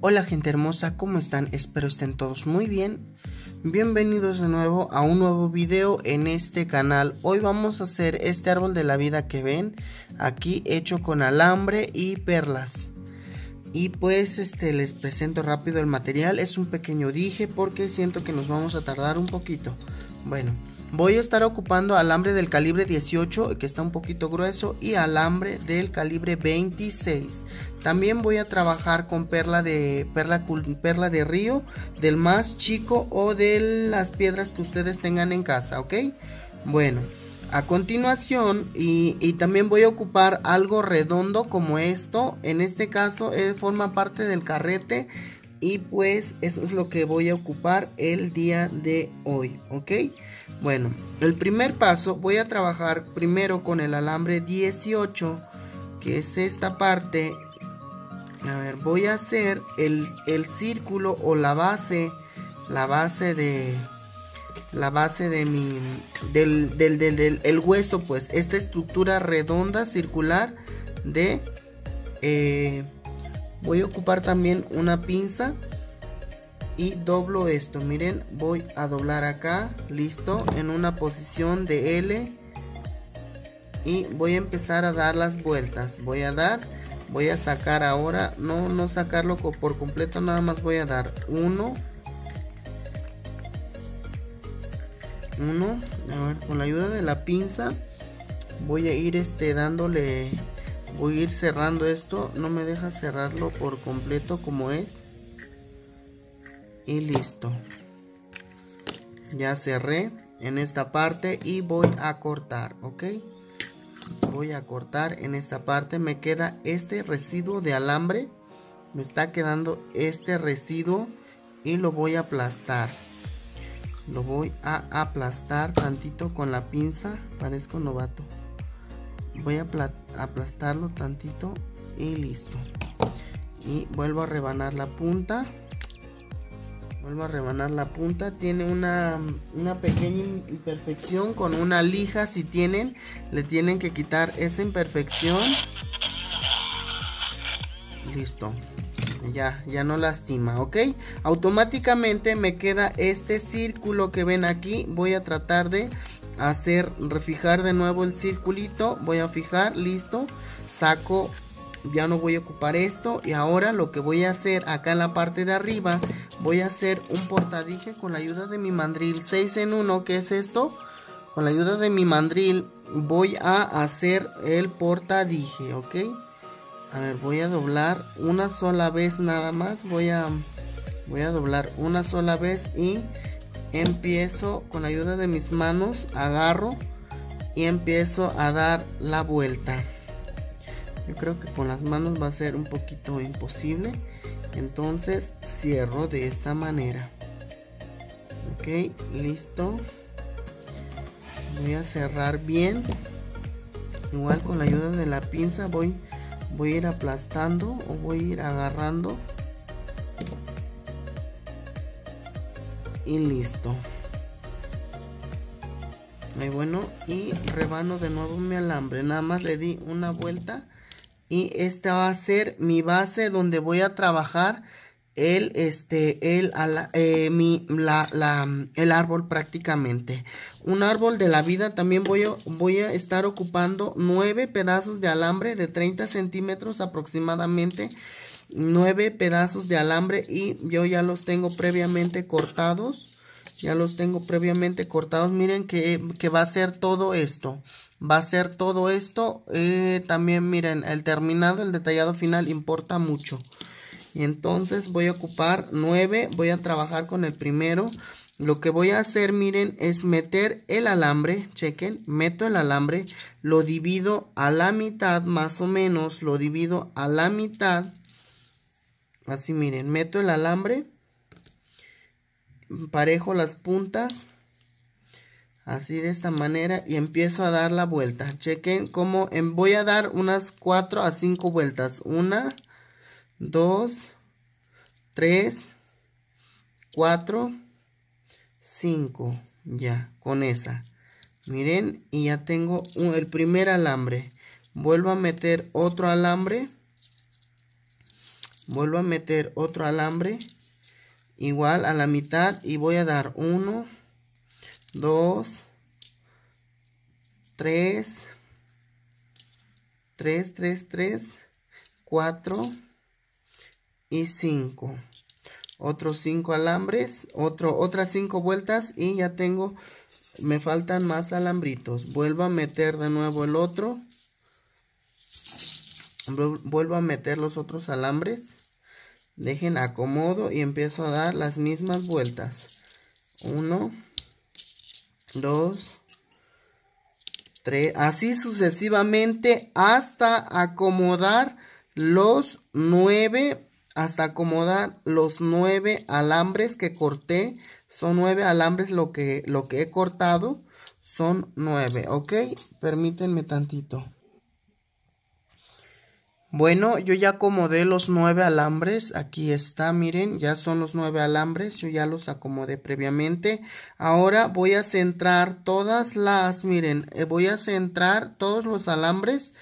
Hola gente hermosa, ¿cómo están? Espero estén todos muy bien. Bienvenidos de nuevo a un nuevo video en este canal. Hoy vamos a hacer este árbol de la vida que ven aquí hecho con alambre y perlas. Y pues este les presento rápido el material, es un pequeño dije porque siento que nos vamos a tardar un poquito. Bueno, Voy a estar ocupando alambre del calibre 18 que está un poquito grueso y alambre del calibre 26. También voy a trabajar con perla de, perla, perla de río, del más chico o de las piedras que ustedes tengan en casa, ¿ok? Bueno, a continuación y, también voy a ocupar algo redondo como esto. En este caso eh, forma parte del carrete y pues eso es lo que voy a ocupar el día de hoy, ¿ok? Bueno, el primer paso voy a trabajar primero con el alambre 18, que es esta parte. A ver, voy a hacer el, el círculo o la base, la base de, la base de mi, del, del, del, el hueso, pues, esta estructura redonda, circular de, eh, voy a ocupar también una pinza y doblo esto miren voy a doblar acá listo en una posición de L y voy a empezar a dar las vueltas voy a dar voy a sacar ahora no no sacarlo por completo nada más voy a dar uno 1 a ver con la ayuda de la pinza voy a ir este dándole voy a ir cerrando esto no me deja cerrarlo por completo como es y listo ya cerré en esta parte y voy a cortar ok voy a cortar en esta parte me queda este residuo de alambre me está quedando este residuo y lo voy a aplastar lo voy a aplastar tantito con la pinza parezco novato voy a aplastarlo tantito y listo y vuelvo a rebanar la punta Vuelvo a rebanar la punta. Tiene una, una pequeña imperfección con una lija. Si tienen, le tienen que quitar esa imperfección. Listo. Ya, ya no lastima, ¿ok? Automáticamente me queda este círculo que ven aquí. Voy a tratar de hacer, refijar de nuevo el circulito. Voy a fijar, listo. Saco ya no voy a ocupar esto y ahora lo que voy a hacer acá en la parte de arriba voy a hacer un portadije con la ayuda de mi mandril 6 en 1 que es esto con la ayuda de mi mandril voy a hacer el portadije ok a ver voy a doblar una sola vez nada más voy a voy a doblar una sola vez y empiezo con la ayuda de mis manos agarro y empiezo a dar la vuelta yo creo que con las manos va a ser un poquito imposible. Entonces cierro de esta manera. Ok, listo. Voy a cerrar bien. Igual con la ayuda de la pinza voy, voy a ir aplastando o voy a ir agarrando. Y listo. Muy bueno, y rebano de nuevo mi alambre. Nada más le di una vuelta y esta va a ser mi base donde voy a trabajar el este el eh, mi, la, la, mm, el árbol prácticamente un árbol de la vida también voy a, voy a estar ocupando nueve pedazos de alambre de 30 centímetros aproximadamente nueve pedazos de alambre y yo ya los tengo previamente cortados ya los tengo previamente cortados miren que va a ser todo esto va a ser todo esto. Eh, también miren, el terminado, el detallado final importa mucho. Y entonces voy a ocupar 9, voy a trabajar con el primero. Lo que voy a hacer, miren, es meter el alambre, chequen, meto el alambre, lo divido a la mitad, más o menos, lo divido a la mitad. Así, miren, meto el alambre, parejo las puntas así de esta manera y empiezo a dar la vuelta chequen cómo em, voy a dar unas 4 a 5 vueltas 1 2 3 4 5 ya con esa miren y ya tengo el primer alambre vuelvo a meter otro alambre vuelvo a meter otro alambre igual a la mitad y voy a dar 1 2, 3, 3, 3, 3, 4 y 5. Otros 5 alambres, otro, otras 5 vueltas y ya tengo, me faltan más alambritos. Vuelvo a meter de nuevo el otro. Vuelvo a meter los otros alambres. Dejen acomodo y empiezo a dar las mismas vueltas. 1, 2, tres, así sucesivamente hasta acomodar los nueve, hasta acomodar los nueve alambres que corté. Son nueve alambres lo que, lo que he cortado, son nueve, ¿ok? Permítanme tantito. Bueno, yo ya acomodé los nueve alambres, aquí está, miren, ya son los nueve alambres, yo ya los acomodé previamente. Ahora voy a centrar todas las, miren, eh, voy a centrar todos los alambres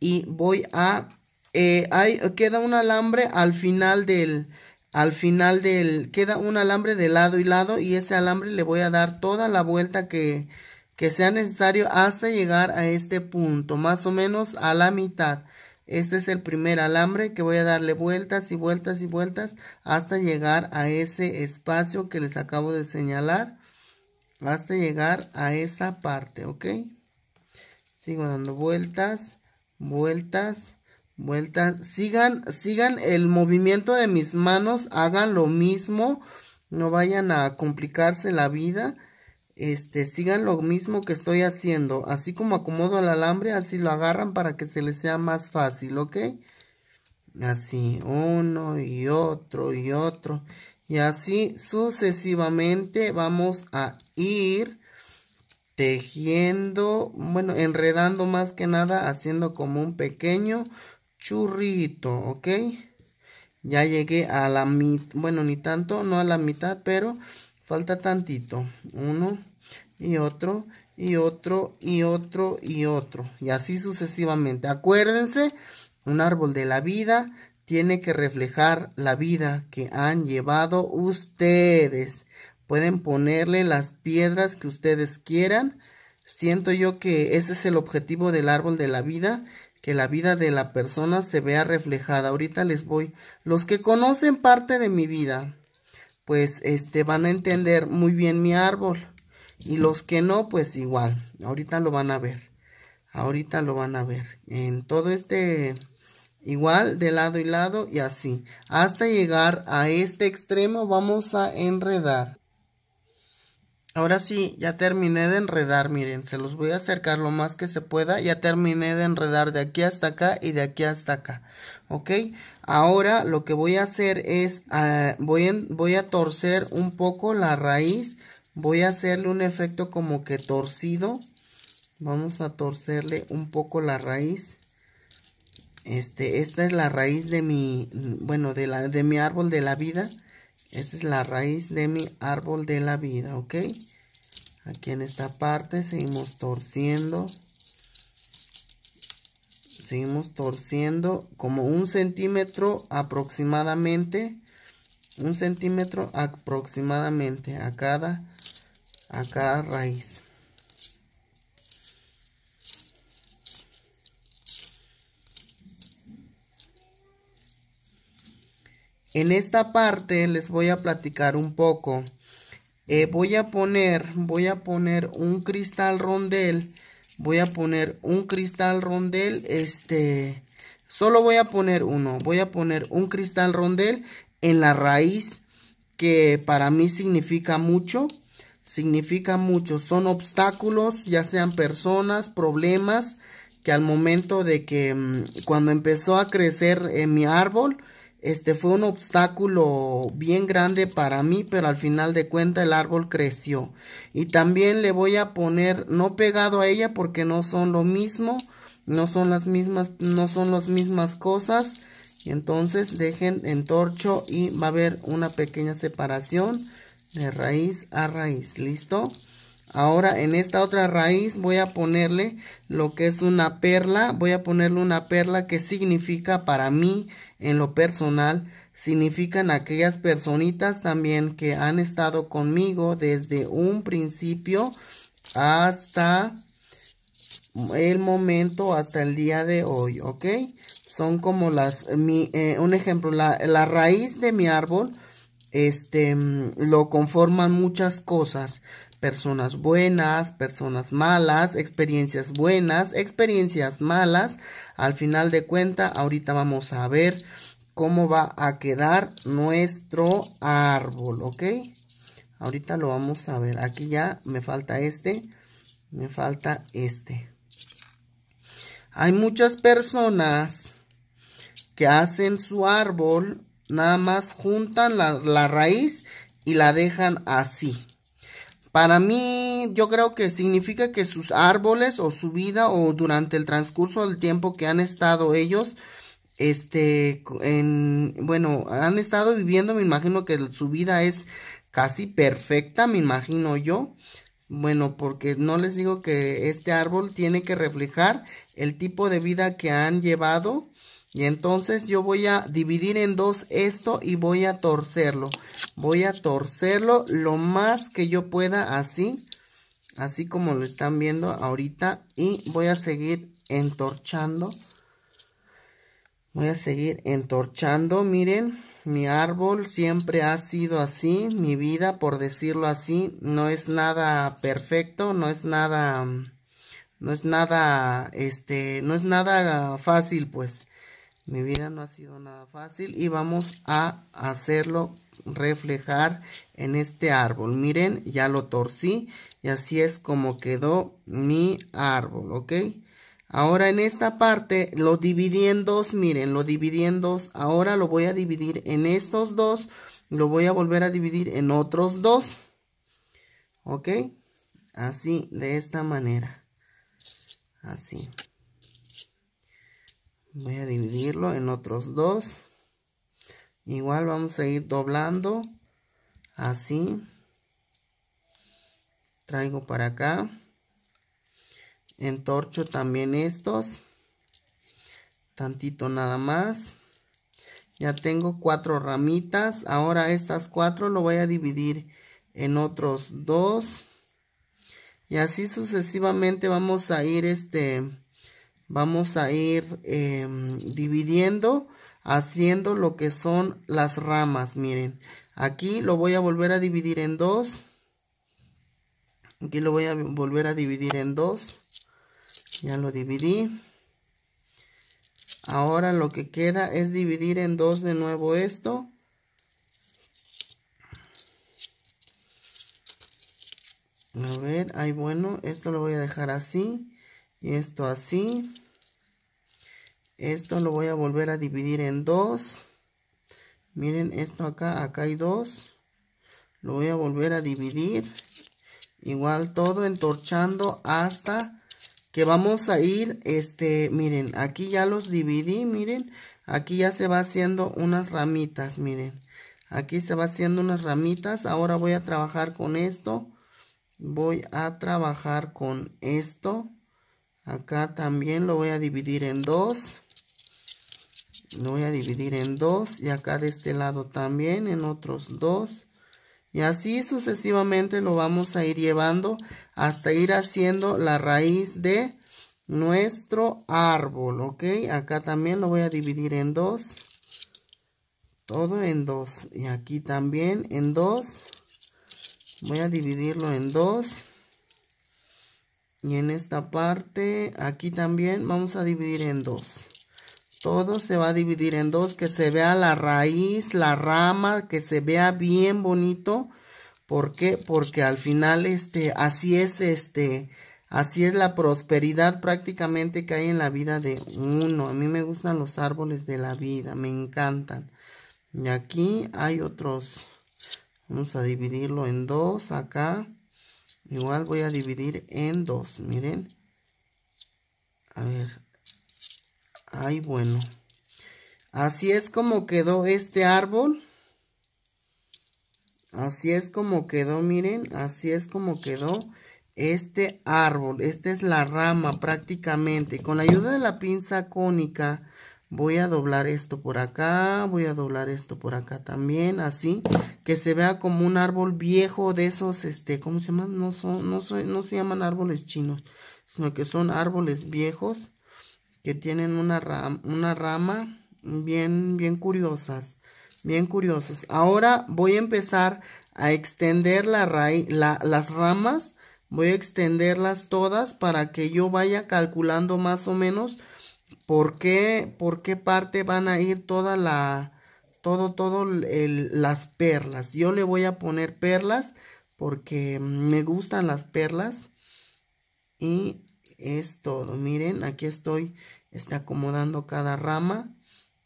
y voy a, eh, hay, queda un alambre al final del, al final del, queda un alambre de lado y lado y ese alambre le voy a dar toda la vuelta que, que sea necesario hasta llegar a este punto, más o menos a la mitad. Este es el primer alambre que voy a darle vueltas y vueltas y vueltas hasta llegar a ese espacio que les acabo de señalar. Hasta llegar a esa parte, ¿ok? Sigo dando vueltas, vueltas, vueltas. Sigan, sigan el movimiento de mis manos, hagan lo mismo. No vayan a complicarse la vida este, sigan lo mismo que estoy haciendo. Así como acomodo el alambre, así lo agarran para que se les sea más fácil, ¿ok? Así, uno y otro y otro. Y así sucesivamente vamos a ir tejiendo, bueno, enredando más que nada, haciendo como un pequeño churrito, ¿ok? Ya llegué a la mitad, bueno, ni tanto, no a la mitad, pero falta tantito, uno y otro y otro y otro y otro y así sucesivamente. Acuérdense, un árbol de la vida tiene que reflejar la vida que han llevado ustedes. Pueden ponerle las piedras que ustedes quieran. Siento yo que ese es el objetivo del árbol de la vida, que la vida de la persona se vea reflejada. Ahorita les voy. Los que conocen parte de mi vida, pues este van a entender muy bien mi árbol. Y los que no, pues igual, ahorita lo van a ver. Ahorita lo van a ver. En todo este, igual, de lado y lado y así. Hasta llegar a este extremo vamos a enredar. Ahora sí, ya terminé de enredar, miren, se los voy a acercar lo más que se pueda. Ya terminé de enredar de aquí hasta acá y de aquí hasta acá, ¿ok? Ahora lo que voy a hacer es, ah, voy, a torcer un poco la raíz. Voy a hacerle un efecto como que torcido. Vamos a torcerle un poco la raíz. Este, esta es la raíz de mi, bueno, de, la, de mi árbol de la vida. Esta es la raíz de mi árbol de la vida, ¿ok? Aquí en esta parte seguimos torciendo seguimos torciendo como un centímetro aproximadamente un centímetro aproximadamente a cada a cada raíz en esta parte les voy a platicar un poco eh, voy a poner voy a poner un cristal rondel voy a poner un cristal rondel, este, solo voy a poner uno, voy a poner un cristal rondel en la raíz que para mí significa mucho, significa mucho, son obstáculos, ya sean personas, problemas, que al momento de que mm, cuando empezó a crecer en mi árbol, este fue un obstáculo bien grande para mí, pero al final de cuenta el árbol creció. Y también le voy a poner, no pegado a ella porque no son lo mismo, no son las mismas, no son las mismas cosas. Y entonces dejen entorcho y va a haber una pequeña separación de raíz a raíz, ¿listo? Ahora en esta otra raíz voy a ponerle lo que es una perla, voy a ponerle una perla que significa para mí en lo personal significan aquellas personitas también que han estado conmigo desde un principio hasta el momento, hasta el día de hoy, ¿ok? Son como las, mi, eh, un ejemplo, la, la raíz de mi árbol, este, mm, lo conforman muchas cosas personas buenas, personas malas, experiencias buenas, experiencias malas. Al final de cuenta, ahorita vamos a ver cómo va a quedar nuestro árbol, ¿ok? Ahorita lo vamos a ver. Aquí ya me falta este, me falta este. Hay muchas personas que hacen su árbol, nada más juntan la, la raíz y la dejan así. Para mí, yo creo que significa que sus árboles o su vida o durante el transcurso del tiempo que han estado ellos, este, en, bueno, han estado viviendo, me imagino que su vida es casi perfecta, me imagino yo. Bueno, porque no les digo que este árbol tiene que reflejar el tipo de vida que han llevado y entonces yo voy a dividir en dos esto y voy a torcerlo. Voy a torcerlo lo más que yo pueda así. Así como lo están viendo ahorita. Y voy a seguir entorchando. Voy a seguir entorchando, miren, mi árbol siempre ha sido así, mi vida, por decirlo así, no es nada perfecto, no es nada, no es nada, este, no es nada fácil, pues. Mi vida no ha sido nada fácil y vamos a hacerlo reflejar en este árbol. Miren, ya lo torcí y así es como quedó mi árbol, ¿ok? Ahora en esta parte lo dividiendo, miren, lo dividiendo Ahora lo voy a dividir en estos dos, lo voy a volver a dividir en otros dos, ¿ok? Así, de esta manera, así voy a dividirlo en otros dos igual vamos a ir doblando así traigo para acá entorcho también estos tantito nada más ya tengo cuatro ramitas ahora estas cuatro lo voy a dividir en otros dos y así sucesivamente vamos a ir este vamos a ir em, dividiendo haciendo lo que son las ramas miren aquí lo voy a volver a dividir en dos aquí lo voy a volver a dividir en dos ya lo dividí ahora lo que queda es dividir en dos de nuevo esto a ver ahí bueno esto lo voy a dejar así y esto así esto lo voy a volver a dividir en dos. Miren esto acá, acá hay dos. Lo voy a volver a dividir. Igual todo entorchando hasta que vamos a ir, este, miren, aquí ya los dividí, miren. Aquí ya se va haciendo unas ramitas, miren. Aquí se va haciendo unas ramitas. Ahora voy a trabajar con esto. Voy a trabajar con esto. Acá también lo voy a dividir en dos lo voy a dividir en dos y acá de este lado también en otros dos y así sucesivamente lo vamos a ir llevando hasta ir haciendo la raíz de nuestro árbol ok acá también lo voy a dividir en dos todo en dos y aquí también en dos voy a dividirlo en dos y en esta parte aquí también vamos a dividir en dos todo se va a dividir en dos, que se vea la raíz, la rama, que se vea bien bonito. ¿Por qué? Porque al final, este, así es, este, así es la prosperidad prácticamente que hay en la vida de uno. A mí me gustan los árboles de la vida, me encantan. Y aquí hay otros, vamos a dividirlo en dos acá. Igual voy a dividir en dos, miren. A ver, Ay, bueno. Así es como quedó este árbol. Así es como quedó, miren, así es como quedó este árbol. Esta es la rama prácticamente. Con la ayuda de la pinza cónica voy a doblar esto por acá, voy a doblar esto por acá también, así. Que se vea como un árbol viejo de esos, este, ¿cómo se llaman? No, son, no, no se llaman árboles chinos, sino que son árboles viejos que tienen una, una rama bien, bien curiosas, bien curiosas Ahora voy a empezar a extender la raíz, la, las ramas, voy a extenderlas todas para que yo vaya calculando más o menos por qué, por qué parte van a ir toda la, todo, todo el, las perlas. Yo le voy a poner perlas porque me gustan las perlas y es todo. Miren, aquí estoy está acomodando cada rama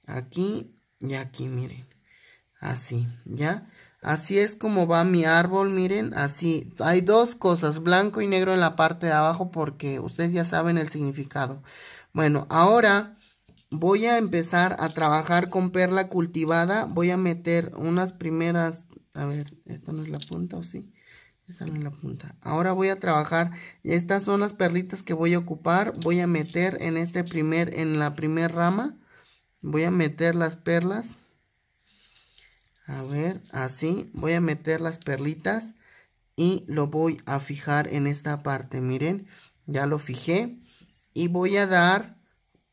aquí y aquí, miren. Así, ¿ya? Así es como va mi árbol, miren, así. Hay dos cosas, blanco y negro en la parte de abajo porque ustedes ya saben el significado. Bueno, ahora voy a empezar a trabajar con perla cultivada. Voy a meter unas primeras, a ver, esta no es la punta o sí en la punta ahora voy a trabajar estas son las perlitas que voy a ocupar voy a meter en este primer en la primer rama voy a meter las perlas a ver así voy a meter las perlitas y lo voy a fijar en esta parte miren ya lo fijé y voy a dar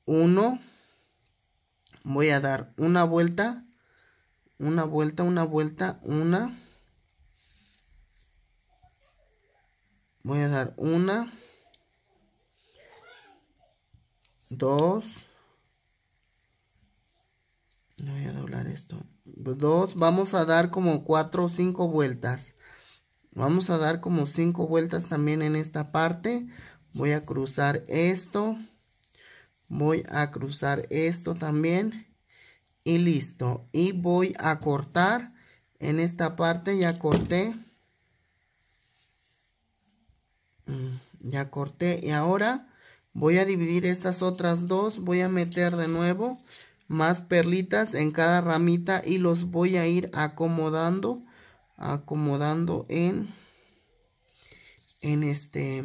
uno voy a dar una vuelta una vuelta una vuelta una voy a dar una, dos, voy a doblar esto, dos, vamos a dar como cuatro o cinco vueltas, vamos a dar como cinco vueltas también en esta parte, voy a cruzar esto, voy a cruzar esto también y listo, y voy a cortar en esta parte, ya corté, Mm, ya corté y ahora voy a dividir estas otras dos voy a meter de nuevo más perlitas en cada ramita y los voy a ir acomodando acomodando en en este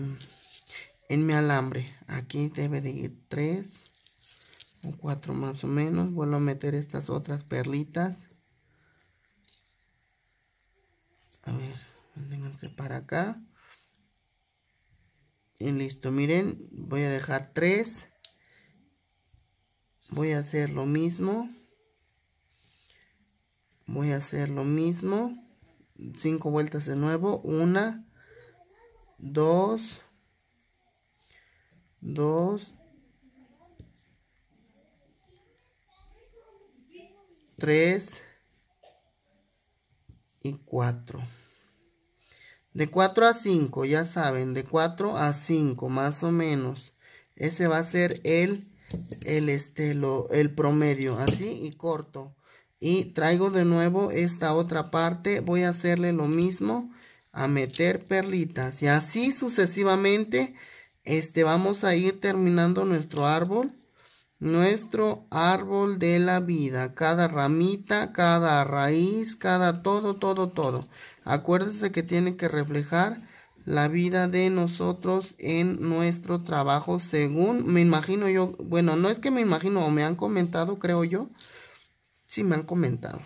en mi alambre aquí debe de ir tres o cuatro más o menos vuelvo a meter estas otras perlitas a ver para acá y listo miren voy a dejar tres voy a hacer lo mismo voy a hacer lo mismo cinco vueltas de nuevo una dos dos tres y cuatro de 4 a 5, ya saben, de 4 a 5, más o menos. Ese va a ser el, el, este, el promedio, así y corto. Y traigo de nuevo esta otra parte, voy a hacerle lo mismo, a meter perlitas. Y así sucesivamente, este, vamos a ir terminando nuestro árbol. Nuestro árbol de la vida, cada ramita, cada raíz, cada todo, todo, todo. Acuérdese que tiene que reflejar la vida de nosotros en nuestro trabajo según me imagino yo, bueno, no es que me imagino o me han comentado, creo yo, sí me han comentado.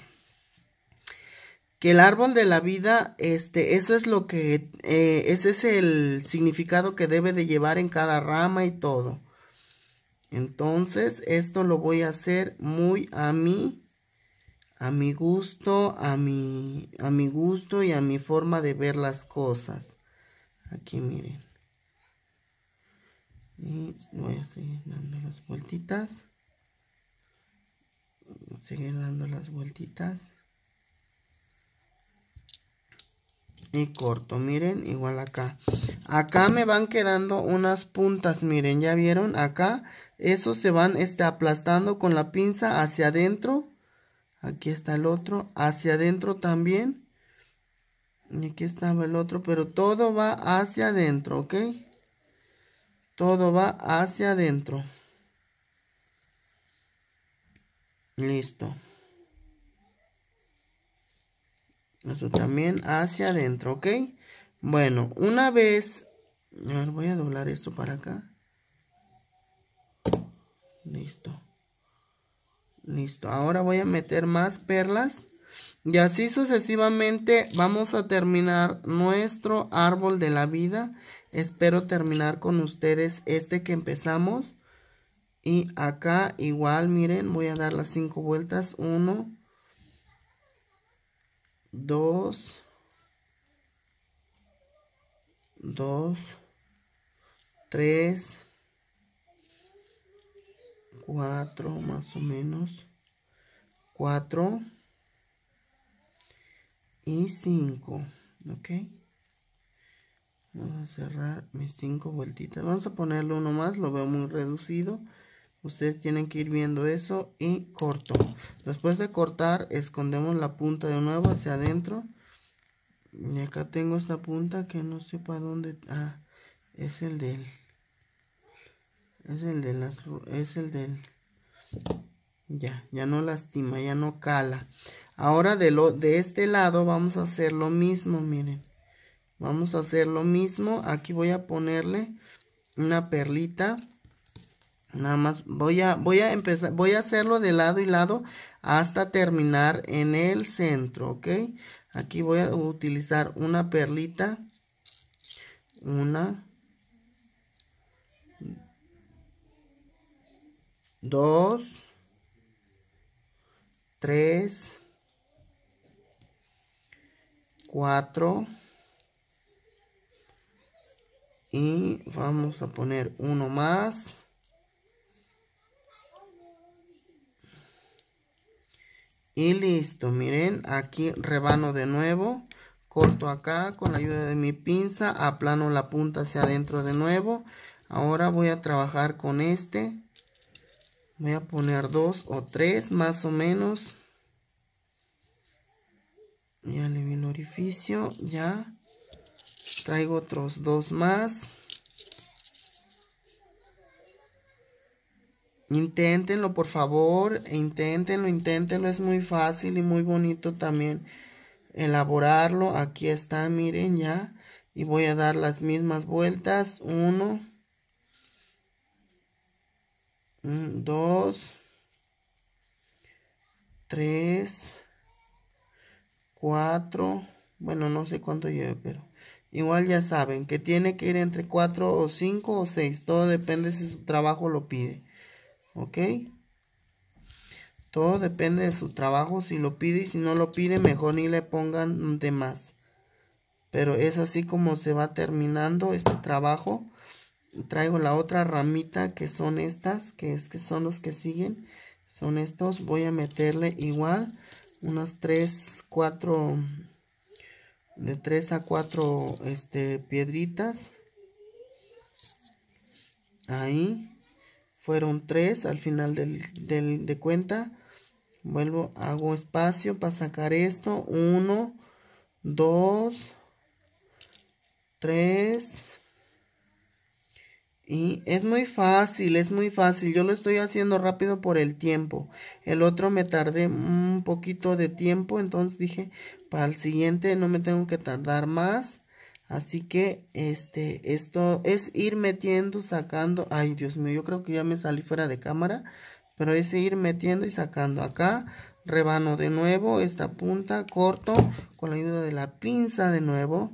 Que el árbol de la vida, este, eso es lo que, eh, ese es el significado que debe de llevar en cada rama y todo. Entonces, esto lo voy a hacer muy a mí a mi gusto, a mi, a mi gusto y a mi forma de ver las cosas. Aquí miren. Y voy a seguir dando las vueltitas. Seguir dando las vueltitas. y corto, miren, igual acá. Acá me van quedando unas puntas, miren, ya vieron, acá eso se van este, aplastando con la pinza hacia adentro Aquí está el otro. Hacia adentro también. Y aquí estaba el otro. Pero todo va hacia adentro, ¿ok? Todo va hacia adentro. Listo. Eso también hacia adentro, ¿ok? Bueno, una vez... A ver, voy a doblar esto para acá. Listo. Listo, ahora voy a meter más perlas. Y así sucesivamente vamos a terminar nuestro árbol de la vida. Espero terminar con ustedes este que empezamos. Y acá igual, miren, voy a dar las cinco vueltas. uno dos dos tres 4 más o menos 4 y 5 ok vamos a cerrar mis 5 vueltitas vamos a ponerle uno más lo veo muy reducido ustedes tienen que ir viendo eso y corto después de cortar escondemos la punta de nuevo hacia adentro y acá tengo esta punta que no sé para dónde ah, es el del es el de las. Es el del. Ya, ya no lastima, ya no cala. Ahora de, lo, de este lado vamos a hacer lo mismo, miren. Vamos a hacer lo mismo. Aquí voy a ponerle una perlita. Nada más voy a, voy a empezar, voy a hacerlo de lado y lado hasta terminar en el centro, ¿ok? Aquí voy a utilizar una perlita. Una, 2, 3, 4 y vamos a poner uno más y listo miren aquí rebano de nuevo corto acá con la ayuda de mi pinza aplano la punta hacia adentro de nuevo ahora voy a trabajar con este Voy a poner dos o tres más o menos. Ya le vi el orificio, ya. Traigo otros dos más. Inténtenlo, por favor. Inténtenlo, inténtenlo. Es muy fácil y muy bonito también elaborarlo. Aquí está, miren ya. Y voy a dar las mismas vueltas. Uno. 2, 3, 4, bueno, no sé cuánto lleve, pero igual ya saben que tiene que ir entre 4 o 5 o 6, todo depende si su trabajo lo pide, ¿ok? Todo depende de su trabajo, si lo pide y si no lo pide, mejor ni le pongan de más. Pero es así como se va terminando este trabajo traigo la otra ramita que son estas, que, es, que son los que siguen, son estos, voy a meterle igual unas 3, 4, de 3 a 4 este, piedritas, ahí, fueron 3 al final de cuenta, vuelvo, hago espacio para sacar esto, 1, 2, 3, y es muy fácil, es muy fácil. Yo lo estoy haciendo rápido por el tiempo. El otro me tardé un poquito de tiempo, entonces dije, para el siguiente no me tengo que tardar más. Así que este esto es ir metiendo, sacando. Ay, Dios mío, yo creo que ya me salí fuera de cámara, pero es ir metiendo y sacando acá. Rebano de nuevo esta punta, corto con la ayuda de la pinza de nuevo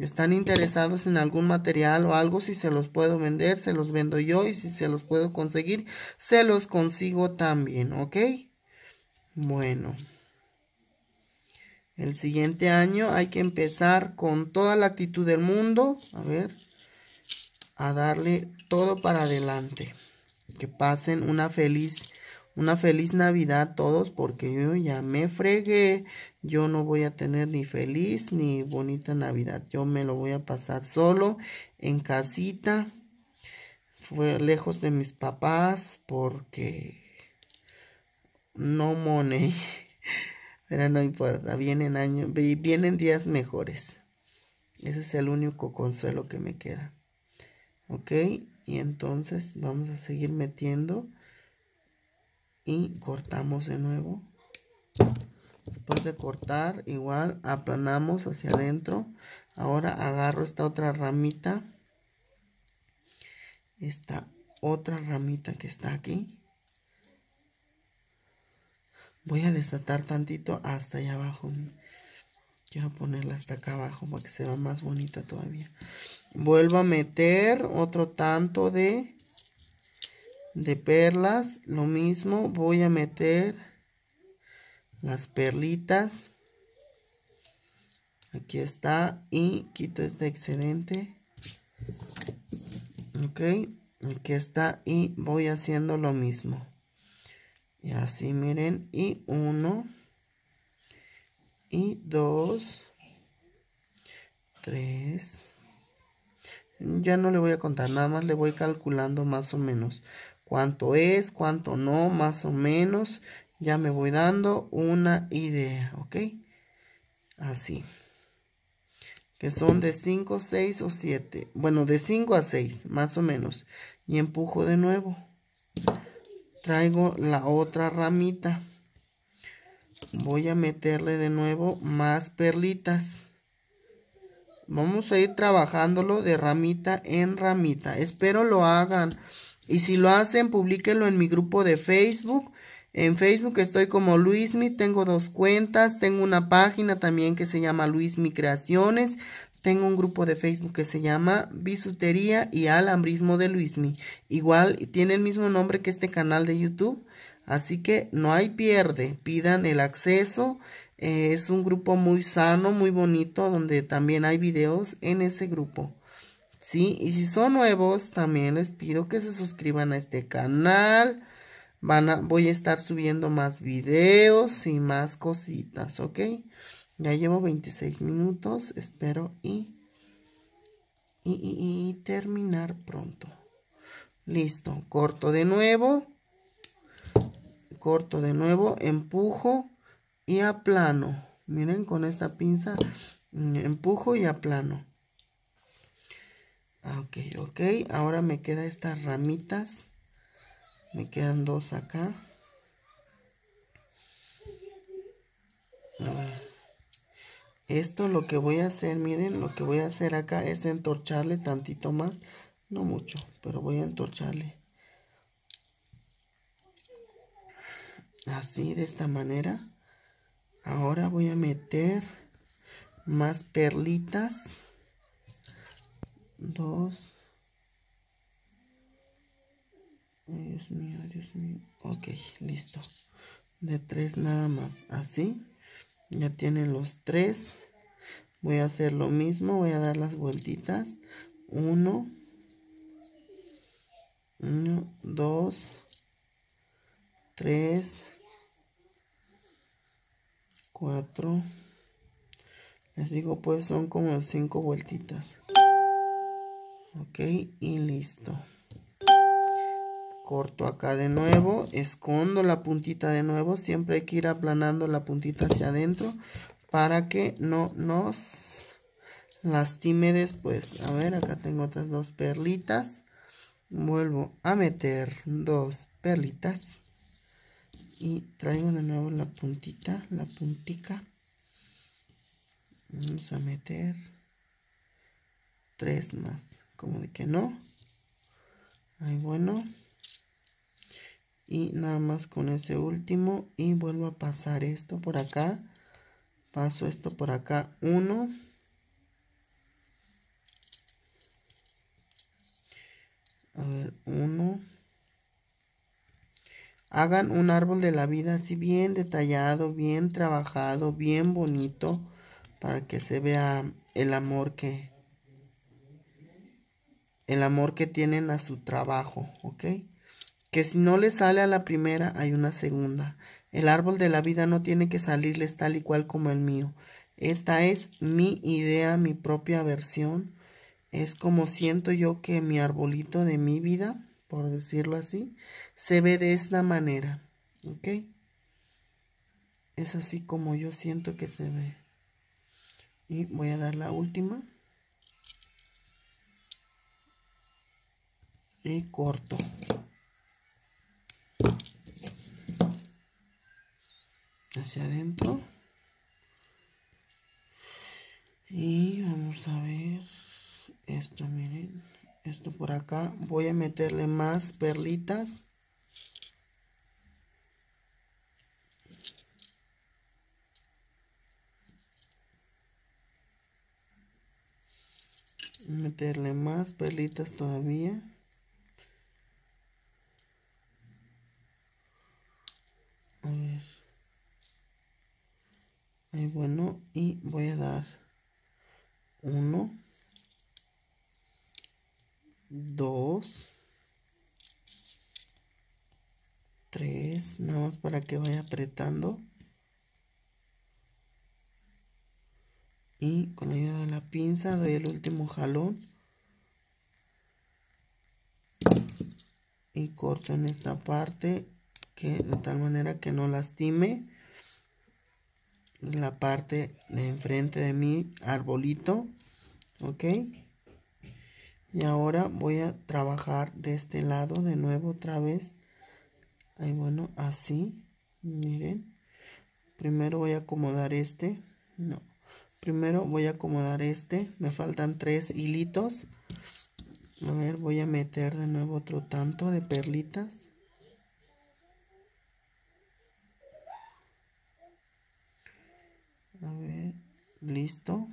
están interesados en algún material o algo, si se los puedo vender, se los vendo yo y si se los puedo conseguir, se los consigo también, ¿ok? Bueno. El siguiente año hay que empezar con toda la actitud del mundo, a ver, a darle todo para adelante. Que pasen una feliz una feliz Navidad todos porque yo ya me fregué, yo no voy a tener ni feliz ni bonita Navidad. Yo me lo voy a pasar solo, en casita, fue lejos de mis papás porque no money. Pero no importa, vienen años, vienen días mejores. Ese es el único consuelo que me queda. ¿Ok? Y entonces vamos a seguir metiendo y cortamos de nuevo después de cortar igual aplanamos hacia adentro ahora agarro esta otra ramita esta otra ramita que está aquí voy a desatar tantito hasta allá abajo quiero ponerla hasta acá abajo para que se vea más bonita todavía vuelvo a meter otro tanto de de perlas lo mismo voy a meter las perlitas. Aquí está. Y quito este excedente. Ok. Aquí está. Y voy haciendo lo mismo. Y así miren. Y uno. Y dos. Tres. Ya no le voy a contar. Nada más le voy calculando más o menos. Cuánto es, cuánto no, más o menos ya me voy dando una idea, ¿ok? Así. Que son de 5, 6 o 7. Bueno, de 5 a 6, más o menos. Y empujo de nuevo. Traigo la otra ramita. Voy a meterle de nuevo más perlitas. Vamos a ir trabajándolo de ramita en ramita. Espero lo hagan. Y si lo hacen, publíquenlo en mi grupo de Facebook en Facebook estoy como Luismi, tengo dos cuentas, tengo una página también que se llama Luismi Creaciones, tengo un grupo de Facebook que se llama Bisutería y Alambrismo de Luismi. Igual tiene el mismo nombre que este canal de YouTube, así que no hay pierde, pidan el acceso. Eh, es un grupo muy sano, muy bonito, donde también hay videos en ese grupo. ¿Sí? Y si son nuevos, también les pido que se suscriban a este canal voy a estar subiendo más videos y más cositas, ¿ok? Ya llevo 26 minutos, espero y, y, y terminar pronto. Listo, corto de nuevo, corto de nuevo, empujo y aplano. Miren, con esta pinza mm, empujo y aplano. Ah, ok, ok, ahora me quedan estas ramitas me quedan dos acá. Esto lo que voy a hacer, miren, lo que voy a hacer acá es entorcharle tantito más. No mucho, pero voy a entorcharle. Así, de esta manera. Ahora voy a meter más perlitas. Dos. Dios mío, Dios mío. Ok, listo. De tres nada más. Así. Ya tienen los tres. Voy a hacer lo mismo. Voy a dar las vueltitas. Uno. Uno, dos. Tres. Cuatro. Les digo, pues son como cinco vueltitas. Ok, y listo corto acá de nuevo, escondo la puntita de nuevo, siempre hay que ir aplanando la puntita hacia adentro para que no nos lastime después. A ver, acá tengo otras dos perlitas, vuelvo a meter dos perlitas y traigo de nuevo la puntita, la puntica. Vamos a meter tres más, como de que no. Ahí bueno y nada más con ese último y vuelvo a pasar esto por acá paso esto por acá uno a ver uno hagan un árbol de la vida así bien detallado bien trabajado bien bonito para que se vea el amor que el amor que tienen a su trabajo ok que si no le sale a la primera hay una segunda. El árbol de la vida no tiene que salirles tal y cual como el mío. Esta es mi idea, mi propia versión. Es como siento yo que mi arbolito de mi vida, por decirlo así, se ve de esta manera. ¿Ok? Es así como yo siento que se ve. Y voy a dar la última. Y corto hacia adentro y vamos a ver esto miren esto por acá voy a meterle más perlitas meterle más perlitas todavía A Ahí bueno. Y voy a dar 1, 2, 3. Nada más para que vaya apretando. Y con la ayuda de la pinza doy el último jalón. Y corto en esta parte de tal manera que no lastime la parte de enfrente de mi arbolito ok y ahora voy a trabajar de este lado de nuevo otra vez ahí bueno así miren primero voy a acomodar este no primero voy a acomodar este me faltan tres hilitos a ver voy a meter de nuevo otro tanto de perlitas A ver, listo.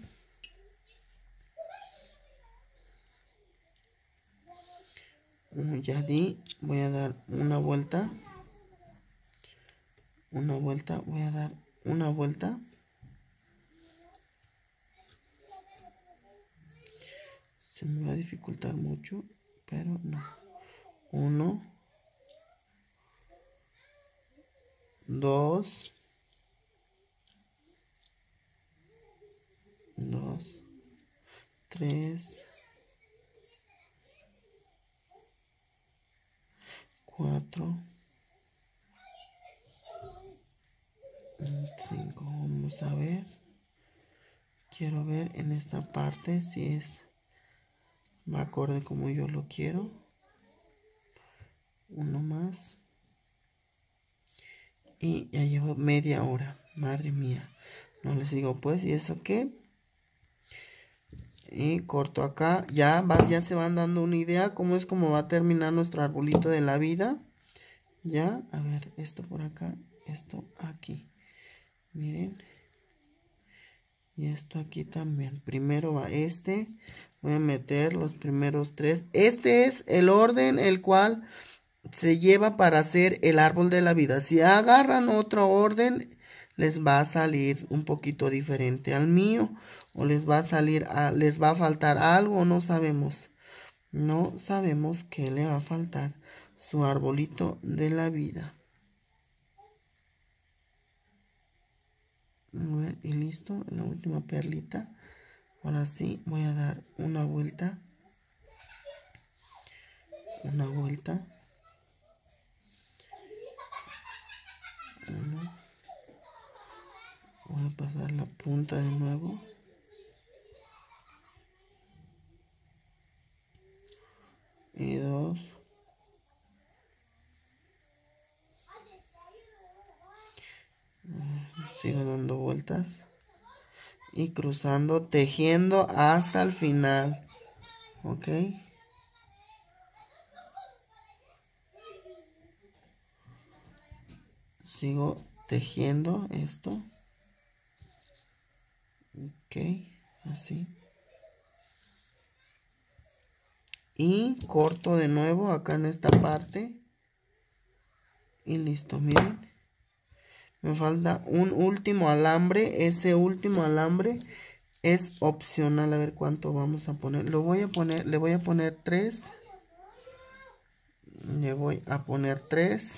Mm, ya di, voy a dar una vuelta. Una vuelta, voy a dar una vuelta. Se me va a dificultar mucho, pero no. Uno. Dos. tres, cuatro, cinco. Vamos a ver. Quiero ver en esta parte si es va acorde como yo lo quiero. Uno más. Y ya llevo media hora. Madre mía. No les digo pues, ¿y eso qué? y corto acá ya ya se van dando una idea cómo es como va a terminar nuestro arbolito de la vida ya a ver esto por acá esto aquí miren y esto aquí también primero va este voy a meter los primeros tres este es el orden el cual se lleva para hacer el árbol de la vida si agarran otro orden les va a salir un poquito diferente al mío o les va a salir a, les va a faltar algo no sabemos no sabemos qué le va a faltar su arbolito de la vida y listo la última perlita ahora sí voy a dar una vuelta una vuelta voy a pasar la punta de nuevo y dos mm, sigo dando vueltas y cruzando tejiendo hasta el final ok sigo tejiendo esto Ok, así. Y corto de nuevo acá en esta parte. Y listo, miren. Me falta un último alambre. Ese último alambre es opcional. A ver cuánto vamos a poner. Lo voy a poner, le voy a poner 3. Le voy a poner 3.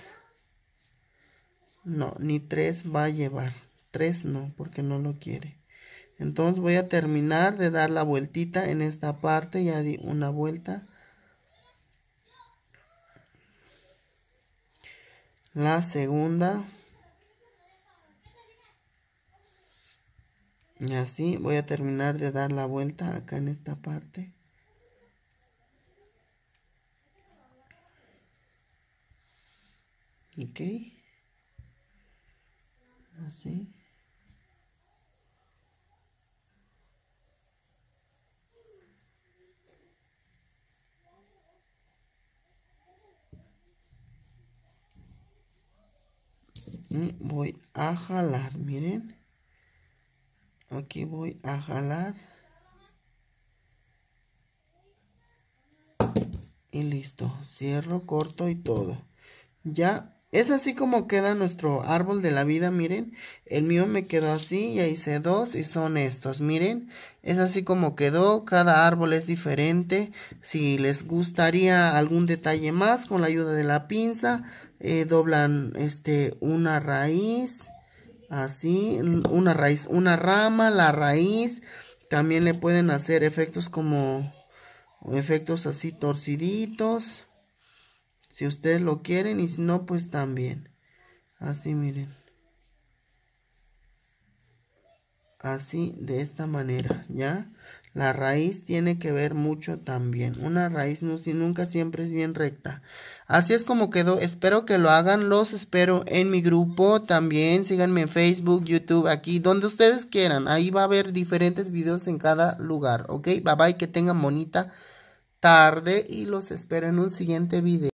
No, ni tres va a llevar. 3 no, porque no lo quiere entonces voy a terminar de dar la vueltita en esta parte ya di una vuelta la segunda y así voy a terminar de dar la vuelta acá en esta parte ok así Mm, voy a jalar miren aquí voy a jalar y listo cierro corto y todo ya es así como queda nuestro árbol de la vida, miren. El mío me quedó así, ya hice dos y son estos, miren. Es así como quedó, cada árbol es diferente. Si les gustaría algún detalle más, con la ayuda de la pinza, eh, doblan este, una raíz, así, una raíz, una rama, la raíz. También le pueden hacer efectos como efectos así torciditos si ustedes lo quieren y si no, pues también. Así, miren. Así, de esta manera, ¿ya? La raíz tiene que ver mucho también. Una raíz no, si nunca siempre es bien recta. Así es como quedó. Espero que lo hagan. Los espero en mi grupo también. Síganme en Facebook, YouTube, aquí, donde ustedes quieran. Ahí va a haber diferentes videos en cada lugar. ¿Ok? Bye bye. Que tengan bonita tarde y los espero en un siguiente video.